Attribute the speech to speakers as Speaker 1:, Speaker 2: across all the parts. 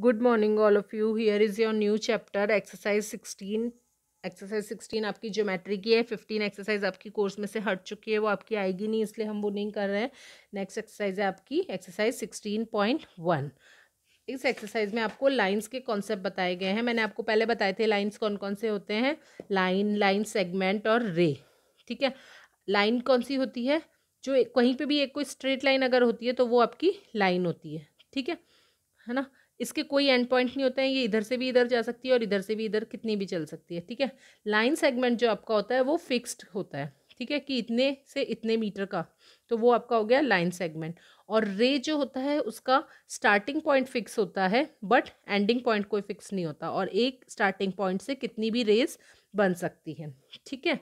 Speaker 1: good morning all of you here is your new chapter exercise sixteen exercise sixteen आपकी geometry की है fifteen exercise आपकी course में से हट चुकी है वो आपकी आएगी नहीं इसलिए हम वो नहीं कर रहे हैं नेक्स्ट एक्सरसाइज है आपकी एक्सरसाइज सिक्सटीन पॉइंट वन इस एक्सरसाइज में आपको लाइंस के कॉन्सेप्ट बताए गए हैं मैंने आपको पहले बताए थे लाइंस कौन कौन से होते हैं लाइन लाइन सेगमेंट और रे ठीक है लाइन कौन सी होती है जो कहीं पे भी एक कोई स्ट्रेट लाइन अगर होती है तो वो आपकी लाइन होती है ठीक है है ना इसके कोई एंड पॉइंट नहीं होते हैं ये इधर से भी इधर जा सकती है और इधर से भी इधर कितनी भी चल सकती है ठीक है लाइन सेगमेंट जो आपका होता है वो फिक्स्ड होता है ठीक है कि इतने से इतने मीटर का तो वो आपका हो गया लाइन सेगमेंट और रे जो होता है उसका स्टार्टिंग पॉइंट फिक्स होता है बट एंडिंग पॉइंट कोई फिक्स नहीं होता और एक स्टार्टिंग पॉइंट से कितनी भी रेज बन सकती है ठीक है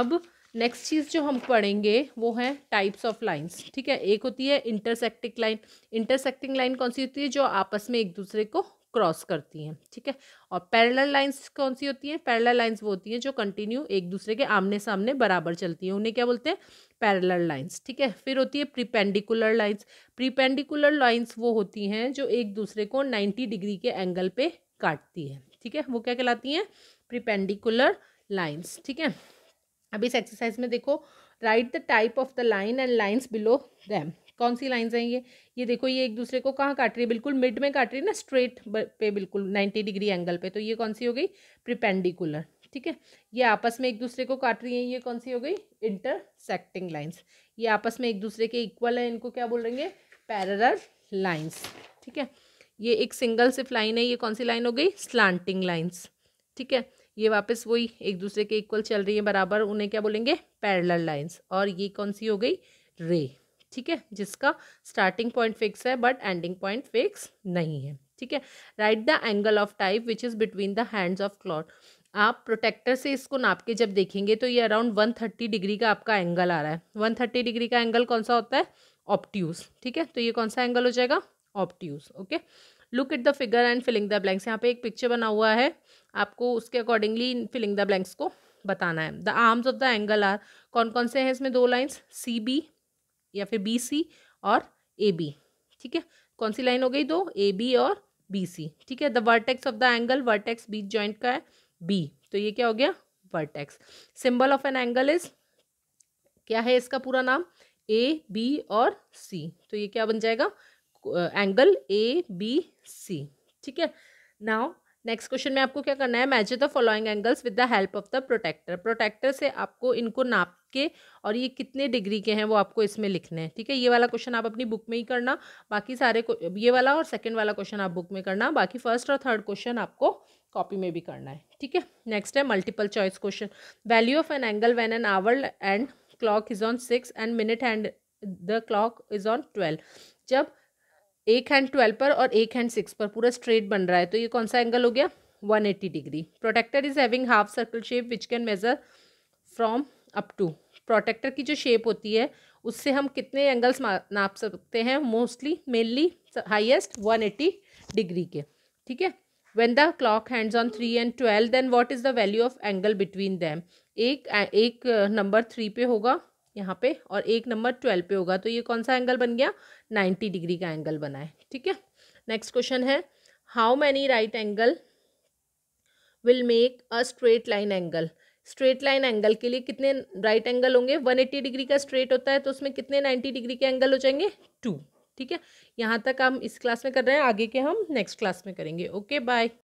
Speaker 1: अब नेक्स्ट चीज़ जो हम पढ़ेंगे वो है टाइप्स ऑफ लाइंस ठीक है एक होती है इंटरसेक्टिंग लाइन इंटरसेक्टिंग लाइन कौन सी होती है जो आपस में एक दूसरे को क्रॉस करती हैं ठीक है और पैरल लाइंस कौन सी होती हैं पैरल लाइंस वो होती हैं जो कंटिन्यू एक दूसरे के आमने सामने बराबर चलती हैं उन्हें क्या बोलते हैं पैरल लाइंस ठीक है फिर होती है प्रीपेंडिकुलर लाइंस प्रीपेंडिकुलर लाइंस वो होती हैं जो एक दूसरे को नाइन्टी डिग्री के एंगल पे काटती है ठीक है वो क्या कहलाती हैं प्रीपेंडिकुलर लाइन्स ठीक है अब इस एक्सरसाइज में देखो write the type of the line and lines below them कौन सी लाइन्स हैं ये ये देखो ये एक दूसरे को कहाँ काट रही है बिल्कुल मिड में काट रही है ना स्ट्रेट पे बिल्कुल नाइन्टी डिग्री एंगल पे तो ये कौन सी हो गई प्रिपेंडिकुलर ठीक है ये आपस में एक दूसरे को काट रही है ये कौन सी हो गई इंटरसेक्टिंग लाइन्स ये आपस में एक दूसरे के इक्वल है इनको क्या बोल है पैरल लाइन्स ठीक है ये एक सिंगल सिर्फ लाइन है ये कौन सी लाइन हो गई स्लांटिंग लाइन्स ठीक है ये वापस वही एक दूसरे के इक्वल चल रही है बराबर उन्हें क्या बोलेंगे पैरल लाइन्स और ये कौन सी हो गई रे ठीक है जिसका स्टार्टिंग पॉइंट फिक्स है बट एंडिंग पॉइंट फिक्स नहीं है ठीक है write the angle of type which is between the hands of clock आप प्रोटेक्टर से इसको नाप के जब देखेंगे तो ये अराउंड वन थर्टी डिग्री का आपका एंगल आ रहा है वन थर्टी डिग्री का एंगल कौन सा होता है ऑप्ट्यूज ठीक है तो ये कौन सा एंगल हो जाएगा obtuse okay look at the figure and filling the blanks यहाँ पे एक पिक्चर बना हुआ है आपको उसके अकॉर्डिंगली फिलिंग द ब्लैंक्स को बताना है the arms of the angle are कौन कौन से हैं इसमें दो लाइन्स सी बी या फिर बी सी और ए बी ठीक है कौन सी लाइन हो गई दो ए बी और बी सी ठीक है the vertex of the angle vertex बीच जॉइंट का है बी तो ये क्या हो गया vertex symbol of an angle is क्या है इसका पूरा नाम ए बी और सी तो ये क्या बन जाएगा एंगल ए बी सी ठीक है नाउ नेक्स्ट क्वेश्चन में आपको क्या करना है measure the following angles with the help of the protractor protractor से आपको इनको नाप के और ये कितने डिग्री के हैं वो आपको इसमें लिखने हैं ठीक है ये वाला क्वेश्चन आप अपनी बुक में ही करना बाकी सारे ये वाला और सेकंड वाला क्वेश्चन आप बुक में करना बाकी फर्स्ट और थर्ड क्वेश्चन आपको कॉपी में भी करना है ठीक है नेक्स्ट है multiple choice question value of an angle when an hour hand clock is on six and minute hand the clock is on twelve जब एक हैंड ट्वेल्व पर और एक हैंड सिक्स पर पूरा स्ट्रेट बन रहा है तो ये कौन सा एंगल हो गया one eighty degree protractor is having half circle shape which can measure from up to protractor की जो शेप होती है उससे हम कितने एंगल्स नाप सकते हैं mostly mainly highest one eighty degree के ठीक है when the clock hands on three and twelve then what is the value of angle between them एक एक नंबर uh, थ्री पे होगा यहाँ पे और एक नंबर ट्वेल्व पे होगा तो ये कौन सा एंगल बन गया नाइन्टी डिग्री का एंगल बना है ठीक है नेक्स्ट क्वेश्चन है how many right angle will make a straight line angle straight line angle के लिए कितने राइट एंगल होंगे वन एट्टी डिग्री का स्ट्रेट होता है तो उसमें कितने नाइन्टी डिग्री के एंगल हो जाएंगे टू ठीक है यहाँ तक हम इस क्लास में कर रहे हैं आगे के हम नेक्स्ट क्लास में करेंगे ओके बाय